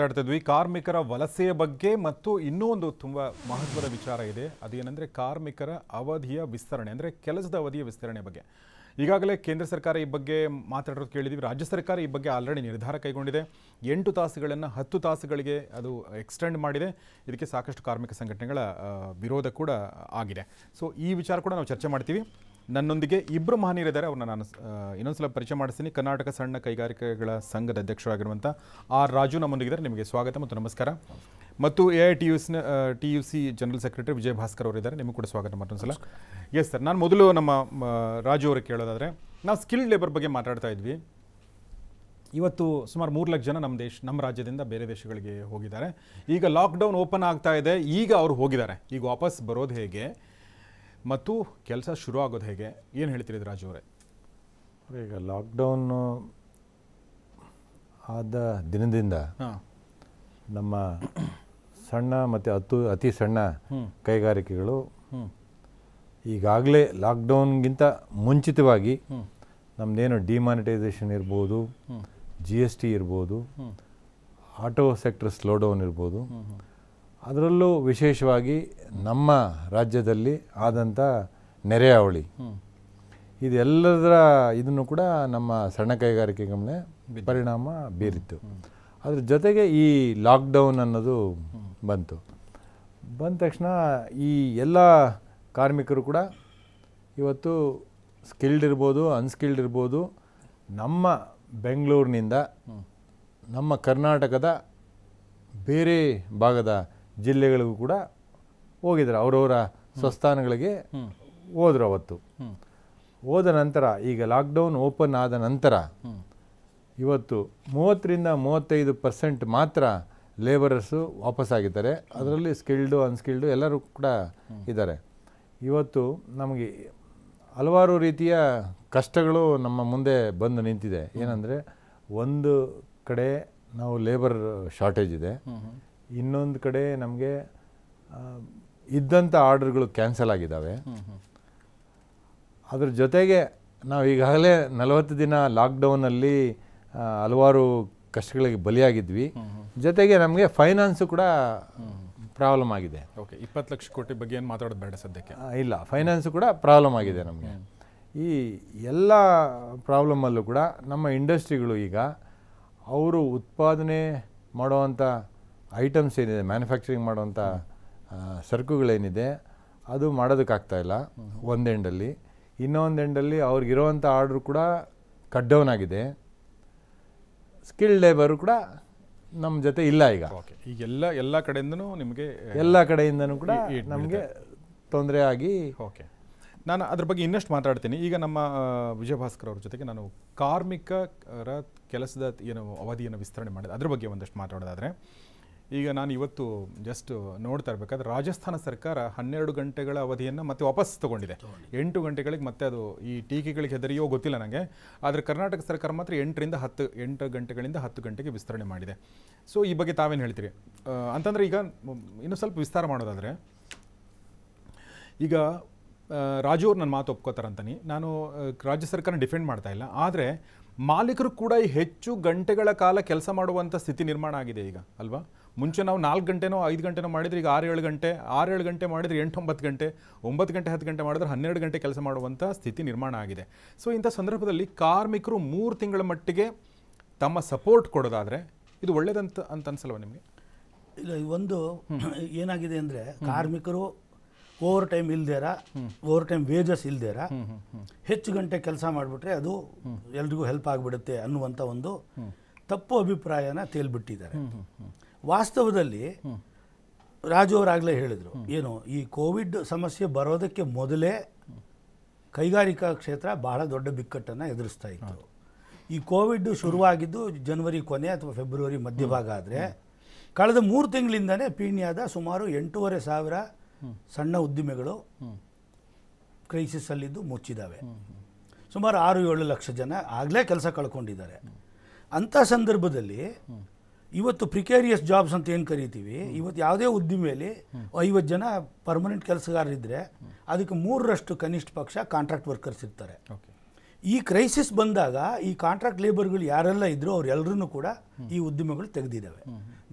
ಮಾತಾಡ್ತಾ ಇದ್ವಿ ಕಾರ್ಮಿಕರ ವಲಸೆಯ ಬಗ್ಗೆ ಮತ್ತು ಇನ್ನೂ ಒಂದು ತುಂಬ ಮಹತ್ವದ ವಿಚಾರ ಇದೆ ಅದೇನೆಂದರೆ ಕಾರ್ಮಿಕರ ಅವಧಿಯ ವಿಸ್ತರಣೆ ಅಂದರೆ ಕೆಲಸದ ಅವಧಿಯ ವಿಸ್ತರಣೆ ಬಗ್ಗೆ ಈಗಾಗಲೇ ಕೇಂದ್ರ ಸರ್ಕಾರ ಈ ಬಗ್ಗೆ ಮಾತಾಡೋದು ಕೇಳಿದೀವಿ ರಾಜ್ಯ ಸರ್ಕಾರ ಈ ಬಗ್ಗೆ ಆಲ್ರೆಡಿ ನಿರ್ಧಾರ ಕೈಗೊಂಡಿದೆ ಎಂಟು ತಾಸುಗಳನ್ನು ಹತ್ತು ತಾಸುಗಳಿಗೆ ಅದು ಎಕ್ಸ್ಟೆಂಡ್ ಮಾಡಿದೆ ಇದಕ್ಕೆ ಸಾಕಷ್ಟು ಕಾರ್ಮಿಕ ಸಂಘಟನೆಗಳ ವಿರೋಧ ಕೂಡ ಆಗಿದೆ ಸೊ ಈ ವಿಚಾರ ಕೂಡ ನಾವು ಚರ್ಚೆ ಮಾಡ್ತೀವಿ ನನ್ನೊಂದಿಗೆ ಇಬ್ಬರು ಮಹನೀಯರಿದ್ದಾರೆ ಅವ್ರನ್ನ ನಾನು ಇನ್ನೊಂದ್ಸಲ ಪರಿಚಯ ಮಾಡಿಸ್ತೀನಿ ಕರ್ನಾಟಕ ಸಣ್ಣ ಕೈಗಾರಿಕೆಗಳ ಸಂಘದ ಅಧ್ಯಕ್ಷರಾಗಿರುವಂಥ ಆರ್ ರಾಜು ನಮ್ಮೊಂದಿಗಿದ್ದಾರೆ ನಿಮಗೆ ಸ್ವಾಗತ ಮತ್ತು ನಮಸ್ಕಾರ ಮತ್ತು ಎ ಐ ಟಿ ಸಿನ T U C general secretary Vijay Bhaskar ಅವರಿದ್ದಾರೆ ನಿಮಗೆ ಕೂಡ ಸ್ವಾಗತ ಮತ್ತೊಂದು ಎಸ್ ಸರ್ ನಾನು ಮೊದಲು ನಮ್ಮ ರಾಜು ಅವರು ಕೇಳೋದಾದರೆ ನಾವು ಸ್ಕಿಲ್ಡ್ ಲೇಬರ್ ಬಗ್ಗೆ ಮಾತಾಡ್ತಾ ಇದ್ವಿ ಇವತ್ತು ಸುಮಾರು ಮೂರು ಲಕ್ಷ ಜನ ನಮ್ಮ ದೇಶ ನಮ್ಮ ರಾಜ್ಯದಿಂದ ಬೇರೆ ದೇಶಗಳಿಗೆ ಹೋಗಿದ್ದಾರೆ ಈಗ ಲಾಕ್ಡೌನ್ ಓಪನ್ ಆಗ್ತಾ ಇದೆ ಈಗ ಅವರು ಹೋಗಿದ್ದಾರೆ ಈಗ ವಾಪಸ್ ಬರೋದು ಹೇಗೆ ಮತ್ತು ಕೆಲಸ ಶುರು ಆಗೋದು ಹೇಗೆ ಏನು ಹೇಳ್ತೀರಿ ರಾಜು ಅವರೇ ಈಗ ಲಾಕ್ಡೌನ್ ಆದ ದಿನದಿಂದ ನಮ್ಮ ಸಣ್ಣ ಮತ್ತು ಅತು ಅತಿ ಸಣ್ಣ ಕೈಗಾರಿಕೆಗಳು ಈಗಾಗಲೇ ಲಾಕ್ಡೌನ್ಗಿಂತ ಮುಂಚಿತವಾಗಿ ನಮ್ಮದೇನು ಡಿಮಾನಿಟೈಸೇಷನ್ ಇರ್ಬೋದು ಜಿ ಎಸ್ ಟಿ ಇರ್ಬೋದು ಆಟೋ ಸೆಕ್ಟರ್ ಸ್ಲೋ ಡೌನ್ ಇರ್ಬೋದು ಅದರಲ್ಲೂ ವಿಶೇಷವಾಗಿ ನಮ್ಮ ರಾಜ್ಯದಲ್ಲಿ ಆದಂಥ ನೆರೆ ಅವಳಿ ಇದೆಲ್ಲದರ ಇದನ್ನು ಕೂಡ ನಮ್ಮ ಸಣ್ಣ ಕೈಗಾರಿಕೆ ಗಮನ ಪರಿಣಾಮ ಬೀರಿತ್ತು ಅದ್ರ ಜೊತೆಗೆ ಈ ಲಾಕ್ಡೌನ್ ಅನ್ನೋದು ಬಂತು ಬಂದ ತಕ್ಷಣ ಈ ಎಲ್ಲ ಕಾರ್ಮಿಕರು ಕೂಡ ಇವತ್ತು ಸ್ಕಿಲ್ಡ್ ಇರ್ಬೋದು ಅನ್ಸ್ಕಿಲ್ಡ್ ಇರ್ಬೋದು ನಮ್ಮ ಬೆಂಗಳೂರಿನಿಂದ ನಮ್ಮ ಕರ್ನಾಟಕದ ಬೇರೆ ಭಾಗದ ಜಿಲ್ಲೆಗಳಿಗೂ ಕೂಡ ಹೋಗಿದ್ರು ಅವರವರ ಸ್ವಸ್ಥಾನಗಳಿಗೆ ಹೋದ್ರು ಅವತ್ತು ಹೋದ ನಂತರ ಈಗ ಲಾಕ್ಡೌನ್ ಓಪನ್ ಆದ ನಂತರ ಇವತ್ತು ಮೂವತ್ತರಿಂದ ಮೂವತ್ತೈದು ಪರ್ಸೆಂಟ್ ಮಾತ್ರ ಲೇಬರರ್ಸು ವಾಪಸ್ಸಾಗಿದ್ದಾರೆ ಅದರಲ್ಲಿ ಸ್ಕಿಲ್ಡು ಅನ್ಸ್ಕಿಲ್ಡು ಎಲ್ಲರೂ ಕೂಡ ಇದ್ದಾರೆ ಇವತ್ತು ನಮಗೆ ಹಲವಾರು ರೀತಿಯ ಕಷ್ಟಗಳು ನಮ್ಮ ಮುಂದೆ ಬಂದು ನಿಂತಿದೆ ಏನಂದರೆ ಒಂದು ಕಡೆ ನಾವು ಲೇಬರ್ ಶಾರ್ಟೇಜ್ ಇದೆ ಇನ್ನೊಂದು ಕಡೆ ನಮಗೆ ಇದ್ದಂಥ ಆರ್ಡರ್ಗಳು ಕ್ಯಾನ್ಸಲ್ ಆಗಿದ್ದಾವೆ ಅದ್ರ ಜೊತೆಗೆ ನಾವು ಈಗಾಗಲೇ ನಲವತ್ತು ದಿನ ಲಾಕ್ಡೌನಲ್ಲಿ ಹಲವಾರು ಕಷ್ಟಗಳಿಗೆ ಬಲಿಯಾಗಿದ್ವಿ ಜೊತೆಗೆ ನಮಗೆ ಫೈನಾನ್ಸು ಕೂಡ ಪ್ರಾಬ್ಲಮ್ ಆಗಿದೆ ಓಕೆ ಇಪ್ಪತ್ತು ಲಕ್ಷ ಕೋಟಿ ಬಗ್ಗೆ ಏನು ಮಾತಾಡೋದು ಬೇಡ ಸದ್ಯಕ್ಕೆ ಇಲ್ಲ ಫೈನಾನ್ಸು ಕೂಡ ಪ್ರಾಬ್ಲಮ್ ಆಗಿದೆ ನಮಗೆ ಈ ಎಲ್ಲ ಪ್ರಾಬ್ಲಮಲ್ಲೂ ಕೂಡ ನಮ್ಮ ಇಂಡಸ್ಟ್ರಿಗಳು ಈಗ ಅವರು ಉತ್ಪಾದನೆ ಮಾಡುವಂಥ ಐಟಮ್ಸ್ ಏನಿದೆ ಮ್ಯಾನುಫ್ಯಾಕ್ಚರಿಂಗ್ ಮಾಡುವಂಥ ಸರಕುಗಳೇನಿದೆ ಅದು ಮಾಡೋದಕ್ಕಾಗ್ತಾಯಿಲ್ಲ ಒಂದೆಂಡಲ್ಲಿ ಇನ್ನೊಂದೆಂಡಲ್ಲಿ ಇನ್ನೊಂದು ಎಂಡಲ್ಲಿ ಅವ್ರಿಗಿರೋವಂಥ ಆರ್ಡ್ರ್ ಕೂಡ ಕಟ್ ಡೌನ್ ಆಗಿದೆ ಸ್ಕಿಲ್ಡ್ ಲೇಬರು ಕೂಡ ನಮ್ಮ ಜೊತೆ ಇಲ್ಲ ಈಗ ಓಕೆ ಈಗ ಎಲ್ಲ ಎಲ್ಲ ನಿಮಗೆ ಎಲ್ಲ ಕಡೆಯಿಂದನೂ ಕೂಡ ನಮಗೆ ತೊಂದರೆ ಆಗಿ ಓಕೆ ನಾನು ಅದ್ರ ಬಗ್ಗೆ ಇನ್ನಷ್ಟು ಮಾತಾಡ್ತೀನಿ ಈಗ ನಮ್ಮ ವಿಜಯಭಾಸ್ಕರ್ ಅವ್ರ ಜೊತೆಗೆ ನಾನು ಕಾರ್ಮಿಕರ ಕೆಲಸದ ಏನು ಅವಧಿಯನ್ನು ವಿಸ್ತರಣೆ ಮಾಡಿದೆ ಅದ್ರ ಬಗ್ಗೆ ಒಂದಷ್ಟು ಮಾತಾಡೋದಾದರೆ ಈಗ ನಾನು ಇವತ್ತು ಜಸ್ಟ್ ನೋಡ್ತಾ ಇರ್ಬೇಕಾದ್ರೆ ರಾಜಸ್ಥಾನ ಸರ್ಕಾರ ಹನ್ನೆರಡು ಗಂಟೆಗಳ ಅವಧಿಯನ್ನು ಮತ್ತೆ ವಾಪಸ್ ತಗೊಂಡಿದೆ ಎಂಟು ಗಂಟೆಗಳಿಗೆ ಮತ್ತೆ ಅದು ಈ ಟೀಕೆಗಳಿಗೆ ಹೆದರಿಯೋ ಗೊತ್ತಿಲ್ಲ ನನಗೆ ಆದರೆ ಕರ್ನಾಟಕ ಸರ್ಕಾರ ಮಾತ್ರ ಎಂಟರಿಂದ ಹತ್ತು ಎಂಟು ಗಂಟೆಗಳಿಂದ ಹತ್ತು ಗಂಟೆಗೆ ವಿಸ್ತರಣೆ ಮಾಡಿದೆ ಸೊ ಈ ಬಗ್ಗೆ ತಾವೇನು ಹೇಳ್ತೀರಿ ಅಂತಂದರೆ ಈಗ ಇನ್ನೂ ಸ್ವಲ್ಪ ವಿಸ್ತಾರ ಮಾಡೋದಾದರೆ ಈಗ ರಾಜು ಅವ್ರು ನನ್ನ ಮಾತು ಒಪ್ಕೋತಾರಂತಾನೆ ನಾನು ರಾಜ್ಯ ಸರ್ಕಾರ ಡಿಫೆಂಡ್ ಮಾಡ್ತಾ ಇಲ್ಲ ಆದರೆ ಮಾಲೀಕರು ಕೂಡ ಹೆಚ್ಚು ಗಂಟೆಗಳ ಕಾಲ ಕೆಲಸ ಮಾಡುವಂಥ ಸ್ಥಿತಿ ನಿರ್ಮಾಣ ಆಗಿದೆ ಈಗ ಅಲ್ವಾ ಮುಂಚೆ ನಾವು ನಾಲ್ಕು ಗಂಟೆನೋ ಐದು ಗಂಟೆನೋ ಮಾಡಿದರೆ ಈಗ ಆರು ಏಳು ಗಂಟೆ ಆರು ಏಳು ಗಂಟೆ ಮಾಡಿದರೆ ಎಂಟು ಒಂಬತ್ತು ಗಂಟೆ ಒಂಬತ್ತು ಗಂಟೆ ಹತ್ತು ಗಂಟೆ ಮಾಡಿದ್ರೆ ಹನ್ನೆರಡು ಗಂಟೆ ಕೆಲಸ ಮಾಡುವಂಥ ಸ್ಥಿತಿ ನಿರ್ಮಾಣ ಆಗಿದೆ ಸೊ ಇಂಥ ಸಂದರ್ಭದಲ್ಲಿ ಕಾರ್ಮಿಕರು ಮೂರು ತಿಂಗಳ ಮಟ್ಟಿಗೆ ತಮ್ಮ ಸಪೋರ್ಟ್ ಕೊಡೋದಾದರೆ ಇದು ಒಳ್ಳೆಯದಂತ ಅಂತ ಅನಿಸಲ್ವ ನಿಮಗೆ ಇಲ್ಲ ಒಂದು ಏನಾಗಿದೆ ಅಂದರೆ ಕಾರ್ಮಿಕರು ಓವರ್ ಟೈಮ್ ಇಲ್ದೇರ ಓವರ್ ಟೈಮ್ ವೇಜಸ್ ಇಲ್ದೇರ ಹೆಚ್ಚು ಗಂಟೆ ಕೆಲಸ ಮಾಡಿಬಿಟ್ರೆ ಅದು ಎಲ್ರಿಗೂ ಹೆಲ್ಪ್ ಆಗಿಬಿಡುತ್ತೆ ಅನ್ನುವಂಥ ಒಂದು ತಪ್ಪು ಅಭಿಪ್ರಾಯನ ತೇಲ್ಬಿಟ್ಟಿದ್ದಾರೆ ವಾಸ್ತವದಲ್ಲಿ ರಾಜು ಅವರಾಗಲೇ ಹೇಳಿದರು ಏನು ಈ ಕೋವಿಡ್ ಸಮಸ್ಯೆ ಬರೋದಕ್ಕೆ ಮೊದಲೇ ಕೈಗಾರಿಕಾ ಕ್ಷೇತ್ರ ಬಹಳ ದೊಡ್ಡ ಬಿಕ್ಕಟ್ಟನ್ನು ಎದುರಿಸ್ತಾ ಇತ್ತು ಈ ಕೋವಿಡ್ ಶುರುವಾಗಿದ್ದು ಜನವರಿ ಕೊನೆ ಅಥವಾ ಫೆಬ್ರವರಿ ಮಧ್ಯಭಾಗ ಆದರೆ ಕಳೆದ ಮೂರು ತಿಂಗಳಿಂದನೇ ಪೀಣ್ಯಾದ ಸುಮಾರು ಎಂಟೂವರೆ ಸಾವಿರ ಸಣ್ಣ ಉದ್ದಿಮೆಗಳು ಕ್ರೈಸಿಸಲ್ಲಿದ್ದು ಮುಚ್ಚಿದ್ದಾವೆ ಸುಮಾರು ಆರು ಏಳು ಲಕ್ಷ ಜನ ಆಗಲೇ ಕೆಲಸ ಕಳ್ಕೊಂಡಿದ್ದಾರೆ ಅಂಥ ಸಂದರ್ಭದಲ್ಲಿ ಇವತ್ತು ಪ್ರಿಕೇರಿಯಸ್ ಜಾಬ್ಸ್ ಅಂತ ಏನು ಕರಿತೀವಿ ಇವತ್ತು ಯಾವುದೇ ಉದ್ದಿಮೆಯಲ್ಲಿ ಐವತ್ತು ಜನ ಪರ್ಮನೆಂಟ್ ಕೆಲಸಗಾರರಿದ್ದರೆ ಅದಕ್ಕೆ ಮೂರರಷ್ಟು ಕನಿಷ್ಠ ಪಕ್ಷ ಕಾಂಟ್ರಾಕ್ಟ್ ವರ್ಕರ್ಸ್ ಇರ್ತಾರೆ ಈ ಕ್ರೈಸಿಸ್ ಬಂದಾಗ ಈ ಕಾಂಟ್ರಾಕ್ಟ್ ಲೇಬರ್ಗಳು ಯಾರೆಲ್ಲ ಇದ್ರು ಅವರೆಲ್ಲರೂ ಕೂಡ ಈ ಉದ್ದಿಮೆಗಳು ತೆಗೆದಿದ್ದಾವೆ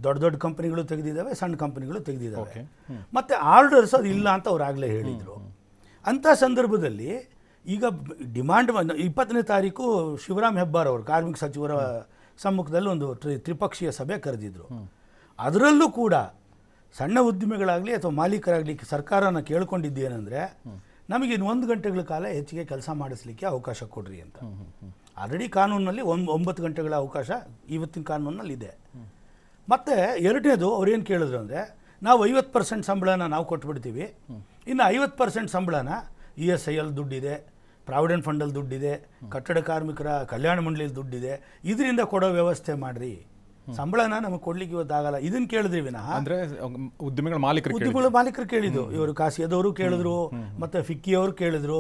ದೊಡ್ಡ ದೊಡ್ಡ ಕಂಪನಿಗಳು ತೆಗೆದಿದ್ದಾವೆ ಸಣ್ಣ ಕಂಪನಿಗಳು ತೆಗೆದಿದ್ದಾವೆ ಮತ್ತು ಆರ್ಡರ್ಸ್ ಅದು ಇಲ್ಲ ಅಂತ ಅವ್ರು ಆಗಲೇ ಹೇಳಿದರು ಅಂಥ ಸಂದರ್ಭದಲ್ಲಿ ಈಗ ಡಿಮಾಂಡ್ ಇಪ್ಪತ್ತನೇ ತಾರೀಕು ಶಿವರಾಮ್ ಹೆಬ್ಬಾರ್ ಅವರು ಕಾರ್ಮಿಕ ಸಚಿವರ ಸಮ್ಮುಖದಲ್ಲಿ ಒಂದು ತ್ರಿ ತ್ರಿಪಕ್ಷೀಯ ಸಭೆ ಕರೆದಿದ್ದರು ಅದರಲ್ಲೂ ಕೂಡ ಸಣ್ಣ ಉದ್ದಿಮೆಗಳಾಗಲಿ ಅಥವಾ ಮಾಲೀಕರಾಗಲಿ ಸರ್ಕಾರನ ಕೇಳ್ಕೊಂಡಿದ್ದೇನೆಂದರೆ ನಮಗೆ ಇನ್ನು ಒಂದು ಗಂಟೆಗಳ ಕಾಲ ಹೆಚ್ಚಿಗೆ ಕೆಲಸ ಮಾಡಿಸ್ಲಿಕ್ಕೆ ಅವಕಾಶ ಕೊಡ್ರಿ ಅಂತ ಆಲ್ರೆಡಿ ಕಾನೂನಲ್ಲಿ ಒಂದು ಒಂಬತ್ತು ಗಂಟೆಗಳ ಅವಕಾಶ ಇವತ್ತಿನ ಕಾನೂನಲ್ಲಿ ಇದೆ ಮತ್ತು ಎರಡನೇದು ಅವ್ರೇನು ಕೇಳಿದ್ರು ಅಂದರೆ ನಾವು ಐವತ್ತು ಪರ್ಸೆಂಟ್ ಸಂಬಳನ ನಾವು ಕೊಟ್ಬಿಡ್ತೀವಿ ಇನ್ನು ಐವತ್ತು ಪರ್ಸೆಂಟ್ ಸಂಬಳನ ಇ ಎಸ್ ಐ ಎಲ್ ದುಡ್ಡಿದೆ ಪ್ರಾವಿಡೆಂಟ್ ಫಂಡಲ್ಲಿ ದುಡ್ಡಿದೆ ಕಟ್ಟಡ ಕಾರ್ಮಿಕರ ಕಲ್ಯಾಣ ಮಂಡಳಿಯಲ್ಲಿ ದುಡ್ಡಿದೆ ಇದರಿಂದ ಕೊಡೋ ವ್ಯವಸ್ಥೆ ಮಾಡಿರಿ ಸಂಬಳನ ನಮಗೆ ಕೊಡ್ಲಿಕ್ಕೆ ಇವತ್ತಾಗಲ್ಲ ಇದನ್ನ ಕೇಳಿದ್ರಿ ವಿನಃ ಅಂದ್ರೆ ಉದ್ಯಮಿಗಳ ಮಾಲೀಕರು ಉದ್ಯಮಿಗಳ ಮಾಲೀಕರು ಕೇಳಿದ್ರು ಇವರು ಕಾಸಿಯದವರು ಕೇಳಿದ್ರು ಮತ್ತೆ ಫಿಕ್ಕಿಯವರು ಕೇಳಿದ್ರು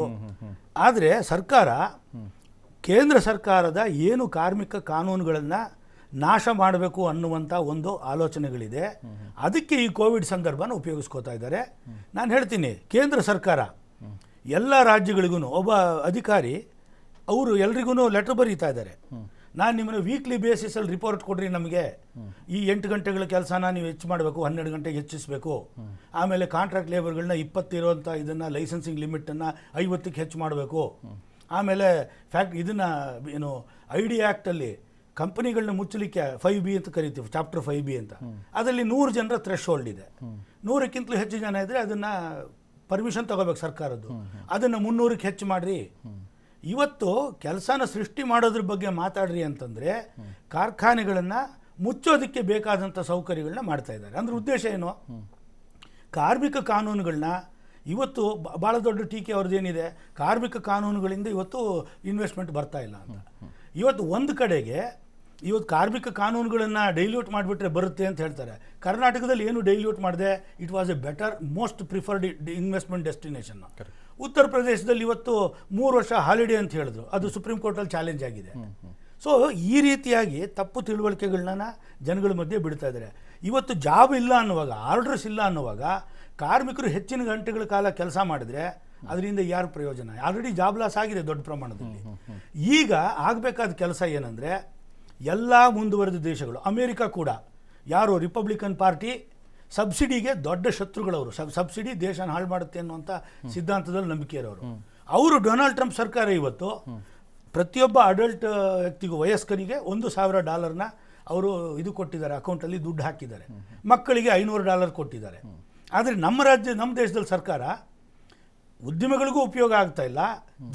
ಆದರೆ ಸರ್ಕಾರ ಕೇಂದ್ರ ಸರ್ಕಾರದ ಏನು ಕಾರ್ಮಿಕ ಕಾನೂನುಗಳನ್ನು ನಾಶ ಮಾಡಬೇಕು ಅನ್ನುವಂಥ ಒಂದು ಆಲೋಚನೆಗಳಿದೆ ಅದಕ್ಕೆ ಈ ಕೋವಿಡ್ ಸಂದರ್ಭನ ಉಪಯೋಗಿಸ್ಕೋತಾ ಇದ್ದಾರೆ ನಾನು ಹೇಳ್ತೀನಿ ಕೇಂದ್ರ ಸರ್ಕಾರ ಎಲ್ಲ ರಾಜ್ಯಗಳಿಗೂ ಒಬ್ಬ ಅಧಿಕಾರಿ ಅವರು ಎಲ್ರಿಗೂ ಲೆಟರ್ ಬರೀತಾ ಇದ್ದಾರೆ ನಾನು ನಿಮ್ಮನ್ನು ವೀಕ್ಲಿ ಬೇಸಿಸಲ್ಲಿ ರಿಪೋರ್ಟ್ ಕೊಡ್ರಿ ನಮಗೆ ಈ ಎಂಟು ಗಂಟೆಗಳ ಕೆಲಸನ ನೀವು ಹೆಚ್ಚು ಮಾಡಬೇಕು ಹನ್ನೆರಡು ಗಂಟೆಗೆ ಹೆಚ್ಚಿಸಬೇಕು ಆಮೇಲೆ ಕಾಂಟ್ರಾಕ್ಟ್ ಲೇಬರ್ಗಳನ್ನ ಇಪ್ಪತ್ತಿರೋಂಥ ಇದನ್ನು ಲೈಸೆನ್ಸಿಂಗ್ ಲಿಮಿಟನ್ನು ಐವತ್ತಕ್ಕೆ ಹೆಚ್ಚು ಮಾಡಬೇಕು ಆಮೇಲೆ ಫ್ಯಾಕ್ಟ್ ಇದನ್ನು ಏನು ಐ ಡಿ ಆ್ಯಕ್ಟಲ್ಲಿ ಕಂಪನಿಗಳನ್ನ ಮುಚ್ಚಲಿಕ್ಕೆ ಫೈವ್ ಬಿ ಅಂತ ಕರಿತೀವಿ ಚಾಪ್ಟರ್ ಫೈವ್ ಬಿ ಅಂತ ಅದರಲ್ಲಿ ನೂರು ಜನರ ಥ್ರೆಶ್ ಹೋಲ್ಡ್ ಇದೆ ನೂರಕ್ಕಿಂತಲೂ ಹೆಚ್ಚು ಜನ ಇದ್ದರೆ ಅದನ್ನು ಪರ್ಮಿಷನ್ ತಗೋಬೇಕು ಸರ್ಕಾರದ್ದು ಅದನ್ನು ಮುನ್ನೂರಕ್ಕೆ ಹೆಚ್ಚು ಮಾಡ್ರಿ ಇವತ್ತು ಕೆಲಸನ ಸೃಷ್ಟಿ ಮಾಡೋದ್ರ ಬಗ್ಗೆ ಮಾತಾಡ್ರಿ ಅಂತಂದರೆ ಕಾರ್ಖಾನೆಗಳನ್ನು ಮುಚ್ಚೋದಕ್ಕೆ ಬೇಕಾದಂಥ ಸೌಕರ್ಯಗಳನ್ನ ಮಾಡ್ತಾ ಇದ್ದಾರೆ ಅಂದ್ರೆ ಉದ್ದೇಶ ಏನು ಕಾರ್ಮಿಕ ಕಾನೂನುಗಳನ್ನ ಇವತ್ತು ಭಾಳ ದೊಡ್ಡ ಟೀಕೆ ಏನಿದೆ ಕಾರ್ಮಿಕ ಕಾನೂನುಗಳಿಂದ ಇವತ್ತು ಇನ್ವೆಸ್ಟ್ಮೆಂಟ್ ಬರ್ತಾ ಇಲ್ಲ ಅಂತ ಇವತ್ತು ಒಂದು ಕಡೆಗೆ ಇವತ್ತು ಕಾರ್ಮಿಕ ಕಾನೂನುಗಳನ್ನು ಡೈಲ್ಯೂಟ್ ಮಾಡಿಬಿಟ್ರೆ ಬರುತ್ತೆ ಅಂತ ಹೇಳ್ತಾರೆ ಕರ್ನಾಟಕದಲ್ಲಿ ಏನು ಡೈಲ್ಯೂಟ್ ಮಾಡಿದೆ it was a better most preferred investment destination ಉತ್ತರ ಪ್ರದೇಶದಲ್ಲಿ ಇವತ್ತು ಮೂರು ವರ್ಷ ಹಾಲಿಡೇ ಅಂತ ಹೇಳಿದ್ರು ಅದು ಸುಪ್ರೀಂ ಕೋರ್ಟಲ್ಲಿ ಚಾಲೆಂಜ್ ಆಗಿದೆ ಸೊ ಈ ರೀತಿಯಾಗಿ ತಪ್ಪು ತಿಳುವಳಿಕೆಗಳನ್ನ ಜನಗಳ ಮಧ್ಯೆ ಬಿಡ್ತಾ ಇದ್ದಾರೆ ಇವತ್ತು ಜಾಬ್ ಇಲ್ಲ ಅನ್ನುವಾಗ ಆರ್ಡರ್ಸ್ ಇಲ್ಲ ಅನ್ನುವಾಗ ಕಾರ್ಮಿಕರು ಹೆಚ್ಚಿನ ಗಂಟೆಗಳ ಕಾಲ ಕೆಲಸ ಮಾಡಿದ್ರೆ ಅದರಿಂದ ಯಾರು ಪ್ರಯೋಜನ ಆಲ್ರೆಡಿ ಜಾಬ್ ಲಾಸ್ ಆಗಿದೆ ದೊಡ್ಡ ಪ್ರಮಾಣದಲ್ಲಿ ಈಗ ಆಗಬೇಕಾದ ಕೆಲಸ ಏನಂದರೆ ಎಲ್ಲ ಮುಂದುವರೆದ ದೇಶಗಳು ಅಮೇರಿಕ ಕೂಡ ಯಾರು ರಿಪಬ್ಲಿಕನ್ ಪಾರ್ಟಿ ಸಬ್ಸಿಡಿಗೆ ದೊಡ್ಡ ಶತ್ರುಗಳವರು ಸಬ್ ಸಬ್ಸಿಡಿ ದೇಶನ ಹಾಳು ಮಾಡುತ್ತೆ ಅನ್ನುವಂಥ ಸಿದ್ಧಾಂತದಲ್ಲಿ ನಂಬಿಕೆ ಇರೋರು ಅವರು ಡೊನಾಲ್ಡ್ ಟ್ರಂಪ್ ಸರ್ಕಾರ ಇವತ್ತು ಪ್ರತಿಯೊಬ್ಬ ಅಡಲ್ಟ್ ವ್ಯಕ್ತಿಗೂ ವಯಸ್ಕರಿಗೆ ಒಂದು ಸಾವಿರ ಡಾಲರ್ನ ಅವರು ಇದು ಕೊಟ್ಟಿದ್ದಾರೆ ಅಕೌಂಟಲ್ಲಿ ದುಡ್ಡು ಹಾಕಿದ್ದಾರೆ ಮಕ್ಕಳಿಗೆ ಐನೂರು ಡಾಲರ್ ಕೊಟ್ಟಿದ್ದಾರೆ ಆದರೆ ನಮ್ಮ ರಾಜ್ಯ ನಮ್ಮ ದೇಶದಲ್ಲಿ ಸರ್ಕಾರ ಉದ್ಯಮಗಳಿಗೂ ಉಪಯೋಗ ಆಗ್ತಾ ಇಲ್ಲ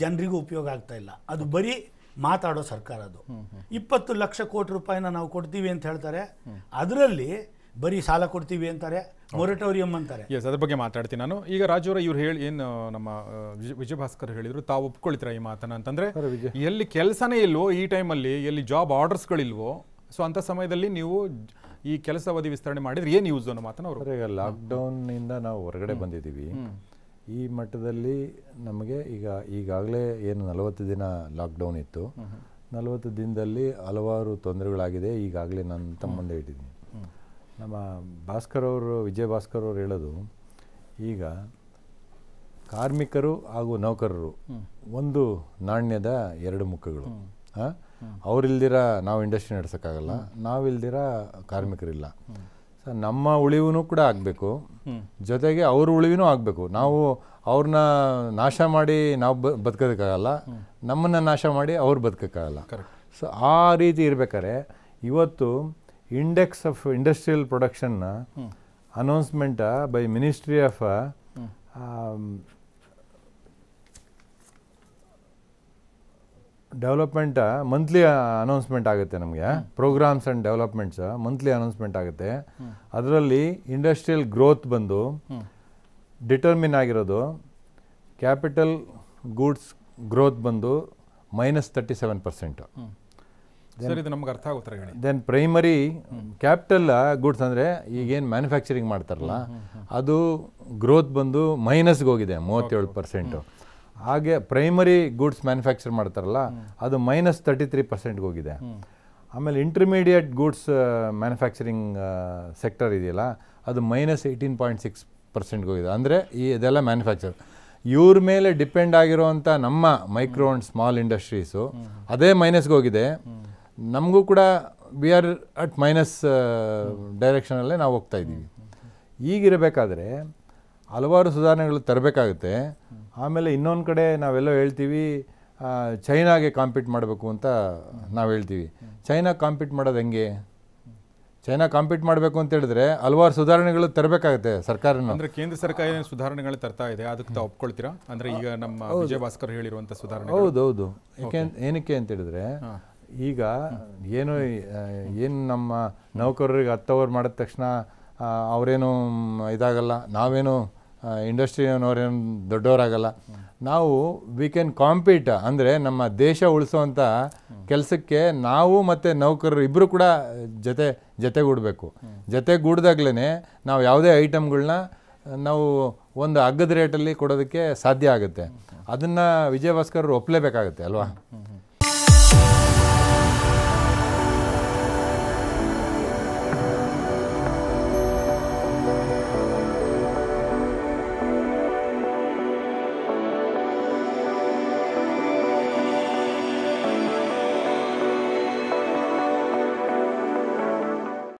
ಜನರಿಗೂ ಉಪಯೋಗ ಆಗ್ತಾ ಇಲ್ಲ ಅದು ಬರೀ ಮಾತಾಡೋ ಸರ್ಕಾರ ಅದು ಇಪ್ಪತ್ತು ಲಕ್ಷ ಕೋಟಿ ರೂಪಾಯಿನ ನಾವು ಕೊಡ್ತೀವಿ ಅಂತ ಹೇಳ್ತಾರೆ ಅದರಲ್ಲಿ ಬರೀ ಸಾಲ ಕೊಡ್ತೀವಿ ಅಂತಾರೆ ಮೊರಟೋರಿಯಂ ಅಂತಾರೆ ಎಸ್ ಅದ್ರ ಬಗ್ಗೆ ಮಾತಾಡ್ತೀನಿ ನಾನು ಈಗ ರಾಜವರ ಇವ್ರು ಹೇಳಿ ಏನು ನಮ್ಮ ವಿಜಯಭಾಸ್ಕರ್ ಹೇಳಿದ್ರು ತಾವು ಒಪ್ಕೊಳ್ತೀರ ಈ ಮಾತನ್ನ ಅಂತಂದ್ರೆ ಎಲ್ಲಿ ಕೆಲಸನೇ ಇಲ್ವೋ ಈ ಟೈಮಲ್ಲಿ ಎಲ್ಲಿ ಜಾಬ್ ಆರ್ಡರ್ಸ್ಗಳಿಲ್ವೋ ಸೊ ಅಂತ ಸಮಯದಲ್ಲಿ ನೀವು ಈ ಕೆಲಸ ಅವಧಿ ವಿಸ್ತರಣೆ ಮಾಡಿದ್ರೆ ಏನು ಯೂಸ್ ಅನ್ನೋ ಮಾತನ್ನ ಅವರು ಇಂದ ನಾವು ಹೊರಗಡೆ ಬಂದಿದ್ದೀವಿ ಈ ಮಟ್ಟದಲ್ಲಿ ನಮಗೆ ಈಗ ಈಗಾಗಲೇ ಏನು ನಲವತ್ತು ದಿನ ಲಾಕ್ಡೌನ್ ಇತ್ತು ನಲವತ್ತು ದಿನದಲ್ಲಿ ಹಲವಾರು ತೊಂದರೆಗಳಾಗಿದೆ ಈಗಾಗಲೇ ನನ್ನ ತಮ್ಮ ಮುಂದೆ ಇಟ್ಟಿದ್ದೀನಿ ನಮ್ಮ ಭಾಸ್ಕರ್ ಅವರು ವಿಜಯ ಭಾಸ್ಕರ್ ಅವರು ಹೇಳೋದು ಈಗ ಕಾರ್ಮಿಕರು ಹಾಗೂ ನೌಕರರು ಒಂದು ನಾಣ್ಯದ ಎರಡು ಮುಖಗಳು ಹಾಂ ಅವರಿಲ್ದಿರ ನಾವು ಇಂಡಸ್ಟ್ರಿ ನಡೆಸೋಕ್ಕಾಗಲ್ಲ ನಾವಿಲ್ದಿರ ಕಾರ್ಮಿಕರಿಲ್ಲ ಸೊ ನಮ್ಮ ಉಳಿವು ಕೂಡ ಆಗಬೇಕು ಜೊತೆಗೆ ಅವ್ರ ಉಳಿವಿನೂ ಆಗಬೇಕು ನಾವು ಅವ್ರನ್ನ ನಾಶ ಮಾಡಿ ನಾವು ಬ ಬದುಕೋದಕ್ಕಾಗಲ್ಲ ನಮ್ಮನ್ನ ನಾಶ ಮಾಡಿ ಅವ್ರು ಬದುಕೋಕ್ಕಾಗಲ್ಲ ಸೊ ಆ ರೀತಿ ಇರಬೇಕಾದ್ರೆ ಇವತ್ತು ಇಂಡೆಕ್ಸ್ ಆಫ್ ಇಂಡಸ್ಟ್ರಿಯಲ್ ಪ್ರೊಡಕ್ಷನ್ನ announcement by ministry of development monthly announcement ಆಗುತ್ತೆ ನಮಗೆ programs and developments monthly announcement ಆಗುತ್ತೆ ಅದರಲ್ಲಿ ಇಂಡಸ್ಟ್ರಿಯಲ್ ಗ್ರೋತ್ ಬಂದು ಡಿಟರ್ಮಿನ್ ಆಗಿರೋದು ಕ್ಯಾಪಿಟಲ್ ಗೂಡ್ಸ್ ಗ್ರೋತ್ ಬಂದು ಮೈನಸ್ ತರ್ಟಿ ಸೆವೆನ್ ಪರ್ಸೆಂಟು ನಮ್ಗೆ ಅರ್ಥ ಆಗುತ್ತೆ ದೆನ್ ಪ್ರೈಮರಿ ಕ್ಯಾಪಿಟಲ್ ಗೂಡ್ಸ್ ಅಂದರೆ ಈಗೇನು ಮ್ಯಾನುಫ್ಯಾಕ್ಚರಿಂಗ್ ಮಾಡ್ತಾರಲ್ಲ ಅದು ಗ್ರೋತ್ ಬಂದು ಮೈನಸ್ಗೆ ಹೋಗಿದೆ ಮೂವತ್ತೇಳು ಪರ್ಸೆಂಟು ಹಾಗೆ ಪ್ರೈಮರಿ ಗೂಡ್ಸ್ ಮ್ಯಾನುಫ್ಯಾಕ್ಚರ್ ಮಾಡ್ತಾರಲ್ಲ ಅದು ಮೈನಸ್ ತರ್ಟಿ ತ್ರೀ ಪರ್ಸೆಂಟ್ಗೆ ಹೋಗಿದೆ ಆಮೇಲೆ ಇಂಟರ್ಮೀಡಿಯೇಟ್ ಗೂಡ್ಸ್ ಮ್ಯಾನುಫ್ಯಾಕ್ಚರಿಂಗ್ ಸೆಕ್ಟರ್ ಇದೆಯಲ್ಲ ಅದು ಮೈನಸ್ ಏಯ್ಟೀನ್ ಪಾಯಿಂಟ್ ಸಿಕ್ಸ್ ಪರ್ಸೆಂಟ್ಗೆ ಹೋಗಿದೆ ಅಂದರೆ ಈ ಇದೆಲ್ಲ ಮ್ಯಾನುಫ್ಯಾಕ್ಚರ್ ಇವ್ರ ಮೇಲೆ ಡಿಪೆಂಡ್ ಆಗಿರುವಂಥ ನಮ್ಮ ಮೈಕ್ರೋ ಆ್ಯಂಡ್ ಸ್ಮಾಲ್ ಇಂಡಸ್ಟ್ರೀಸು ಅದೇ ಮೈನಸ್ಗೆ ಹೋಗಿದೆ ನಮಗೂ ಕೂಡ ವಿ ಆರ್ ಅಟ್ ಮೈನಸ್ ಡೈರೆಕ್ಷನಲ್ಲೇ ನಾವು ಹೋಗ್ತಾ ಇದ್ದೀವಿ ಈಗಿರಬೇಕಾದ್ರೆ ಹಲವಾರು ಸುಧಾರಣೆಗಳು ತರಬೇಕಾಗುತ್ತೆ ಆಮೇಲೆ ಇನ್ನೊಂದು ಕಡೆ ನಾವೆಲ್ಲ ಹೇಳ್ತೀವಿ ಚೈನಾಗೆ ಕಾಂಪೀಟ್ ಮಾಡಬೇಕು ಅಂತ ನಾವು ಹೇಳ್ತೀವಿ ಚೈನಾ ಕಾಂಪೀಟ್ ಮಾಡೋದು ಹೆಂಗೆ ಚೈನಾ ಕಾಂಪೀಟ್ ಮಾಡಬೇಕು ಅಂತ ಹೇಳಿದ್ರೆ ಹಲವಾರು ಸುಧಾರಣೆಗಳು ತರಬೇಕಾಗುತ್ತೆ ಸರ್ಕಾರ ಅಂದ್ರೆ ಕೇಂದ್ರ ಸರ್ಕಾರ ಏನು ಸುಧಾರಣೆಗಳು ತರ್ತಾ ಇದೆ ಅದಕ್ಕೆ ತಾವು ಒಪ್ಕೊಳ್ತೀರಾ ಅಂದ್ರೆ ಈಗ ನಮ್ಮ ವಿಜಯ ಭಾಸ್ಕರ್ ಹೇಳಿರುವಂಥ ಸುಧಾರಣೆ ಹೌದು ಹೌದು ಏನಕ್ಕೆ ಅಂತ ಹೇಳಿದ್ರೆ ಈಗ ಏನು ಏನು ನಮ್ಮ ನೌಕರರಿಗೆ ಹತ್ತು ಅವರ್ ಮಾಡಿದ ತಕ್ಷಣ ಅವರೇನು ಇದಾಗಲ್ಲ ನಾವೇನು ಇಂಡಸ್ಟ್ರಿನವ್ರೇನು ದೊಡ್ಡವರಾಗಲ್ಲ ನಾವು ವಿ ಕ್ಯಾನ್ ಕಾಂಪೀಟ್ ಅಂದರೆ ನಮ್ಮ ದೇಶ ಉಳಿಸುವಂಥ ಕೆಲಸಕ್ಕೆ ನಾವು ಮತ್ತು ನೌಕರರು ಇಬ್ಬರು ಕೂಡ ಜೊತೆ ಜೊತೆಗೂಡಬೇಕು ಜೊತೆಗೂಡ್ದಾಗ್ಲೇ ನಾವು ಯಾವುದೇ ಐಟಮ್ಗಳನ್ನ ನಾವು ಒಂದು ಅಗ್ಗದ ರೇಟಲ್ಲಿ ಕೊಡೋದಕ್ಕೆ ಸಾಧ್ಯ ಆಗುತ್ತೆ ಅದನ್ನು ವಿಜಯ ಭಾಸ್ಕರ್ ಒಪ್ಪಲೇಬೇಕಾಗತ್ತೆ ಅಲ್ವಾ